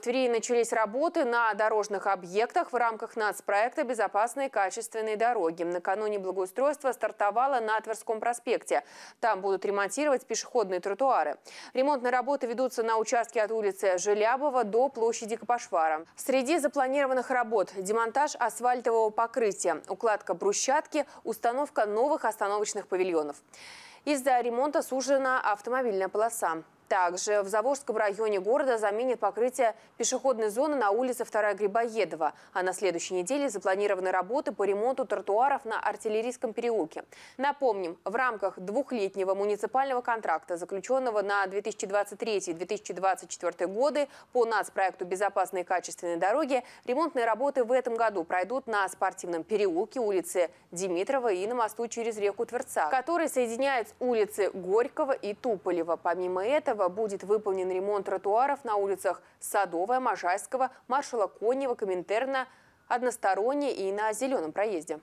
В Твери начались работы на дорожных объектах в рамках нацпроекта «Безопасные качественные дороги». Накануне благоустройства стартовало на Тверском проспекте. Там будут ремонтировать пешеходные тротуары. Ремонтные работы ведутся на участке от улицы Желябова до площади Капошвара. Среди запланированных работ – демонтаж асфальтового покрытия, укладка брусчатки, установка новых остановочных павильонов. Из-за ремонта сужена автомобильная полоса. Также в Заволжском районе города заменит покрытие пешеходной зоны на улице 2 Грибоедова, а на следующей неделе запланированы работы по ремонту тротуаров на Артиллерийском переулке. Напомним, в рамках двухлетнего муниципального контракта, заключенного на 2023-2024 годы по нацпроекту «Безопасные и качественные дороги», ремонтные работы в этом году пройдут на спортивном переулке улице Димитрова и на мосту через реку Тверца, который соединяет улицы Горького и Туполева. Помимо этого, этого будет выполнен ремонт тротуаров на улицах Садовая, Можайского, маршала Конева, Коминтерна, односторонние и на зеленом проезде.